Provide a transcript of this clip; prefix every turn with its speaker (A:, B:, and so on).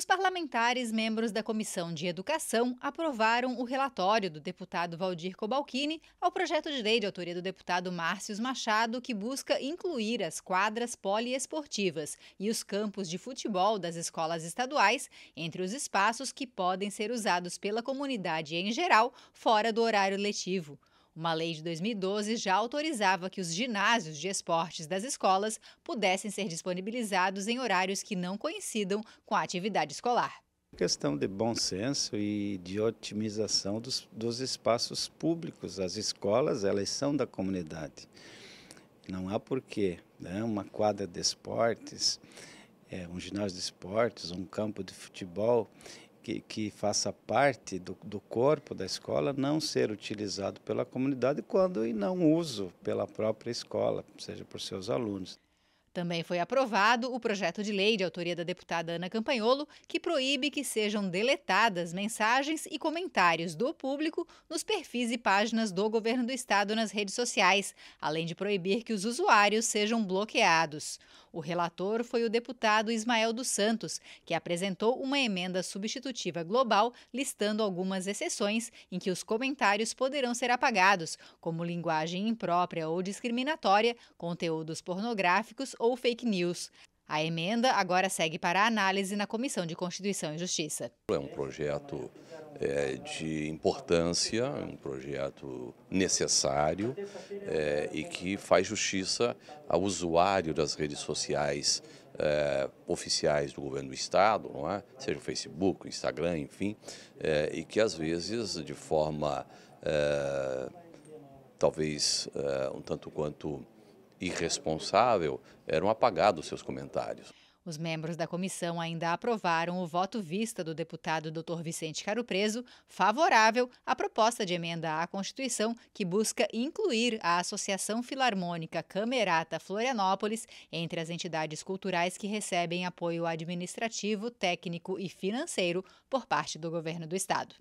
A: Os parlamentares, membros da Comissão de Educação, aprovaram o relatório do deputado Valdir Cobalcini ao projeto de lei de autoria do deputado Márcios Machado, que busca incluir as quadras poliesportivas e os campos de futebol das escolas estaduais entre os espaços que podem ser usados pela comunidade em geral fora do horário letivo. Uma lei de 2012 já autorizava que os ginásios de esportes das escolas pudessem ser disponibilizados em horários que não coincidam com a atividade escolar.
B: Questão de bom senso e de otimização dos, dos espaços públicos. As escolas, elas são da comunidade. Não há porquê. Né? Uma quadra de esportes, é, um ginásio de esportes, um campo de futebol, que, que faça parte do, do corpo da escola não ser utilizado pela comunidade quando em não uso pela própria escola, seja por seus alunos.
A: Também foi aprovado o projeto de lei de autoria da deputada Ana Campanholo, que proíbe que sejam deletadas mensagens e comentários do público nos perfis e páginas do governo do estado nas redes sociais, além de proibir que os usuários sejam bloqueados. O relator foi o deputado Ismael dos Santos, que apresentou uma emenda substitutiva global listando algumas exceções em que os comentários poderão ser apagados, como linguagem imprópria ou discriminatória, conteúdos pornográficos ou fake news. A emenda agora segue para análise na Comissão de Constituição e Justiça.
C: É um projeto é, de importância, é um projeto necessário é, e que faz justiça ao usuário das redes sociais é, oficiais do governo do Estado, não é? seja o Facebook, Instagram, enfim, é, e que às vezes de forma é, talvez um tanto quanto irresponsável, eram apagados seus comentários.
A: Os membros da comissão ainda aprovaram o voto vista do deputado Dr. Vicente Caro Preso, favorável à proposta de emenda à Constituição que busca incluir a Associação Filarmônica Camerata Florianópolis entre as entidades culturais que recebem apoio administrativo, técnico e financeiro por parte do governo do estado.